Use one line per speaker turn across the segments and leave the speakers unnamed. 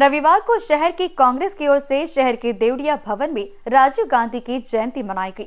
रविवार को शहर की कांग्रेस की ओर से शहर के देवड़िया भवन में राजीव गांधी की जयंती मनाई गई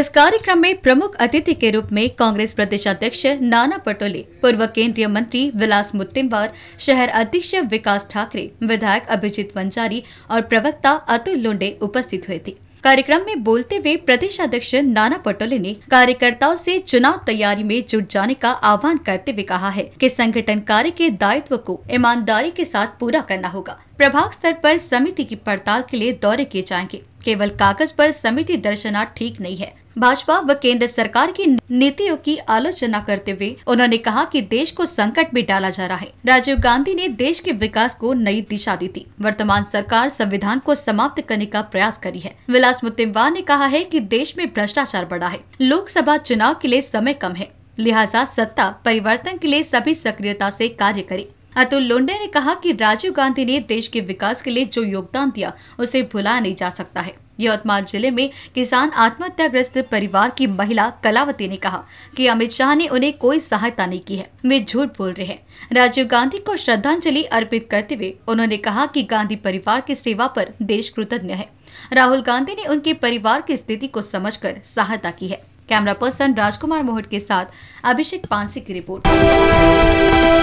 इस कार्यक्रम में प्रमुख अतिथि के रूप में कांग्रेस प्रदेश अध्यक्ष नाना पटोले पूर्व केंद्रीय मंत्री विलास मुत्तिमवार शहर अध्यक्ष विकास ठाकरे विधायक अभिजीत वंजारी और प्रवक्ता अतुल लोंडे उपस्थित हुए थे कार्यक्रम में बोलते हुए प्रदेश अध्यक्ष नाना पटोले ने कार्यकर्ताओं से चुनाव तैयारी में जुट जाने का आह्वान करते हुए कहा है कि संगठन कार्य के दायित्व को ईमानदारी के साथ पूरा करना होगा प्रभाग स्तर पर समिति की पड़ताल के लिए दौरे किए जाएंगे केवल कागज पर समिति दर्शना ठीक नहीं है भाजपा व केंद्र सरकार की नीतियों की आलोचना करते हुए उन्होंने कहा कि देश को संकट में डाला जा रहा है राजीव गांधी ने देश के विकास को नई दिशा दी थी वर्तमान सरकार संविधान को समाप्त करने का प्रयास करी है विलास मुतिमवार ने कहा है कि देश में भ्रष्टाचार बढ़ा है लोकसभा चुनाव के लिए समय कम है लिहाजा सत्ता परिवर्तन के लिए सभी सक्रियता से कार्य करे अतुल लोंडे ने कहा कि राजीव गांधी ने देश के विकास के लिए जो योगदान दिया उसे भुलाया नहीं जा सकता है यवतमाल जिले में किसान आत्महत्याग्रस्त परिवार की महिला कलावती ने कहा कि अमित शाह ने उन्हें कोई सहायता नहीं की है वे झूठ बोल रहे हैं राजीव गांधी को श्रद्धांजलि अर्पित करते हुए उन्होंने कहा कि गांधी परिवार की सेवा पर देश कृतज्ञ है राहुल गांधी ने उनके परिवार की स्थिति को समझकर सहायता की है कैमरा पर्सन राजकुमार मोहट के साथ अभिषेक पांसी की रिपोर्ट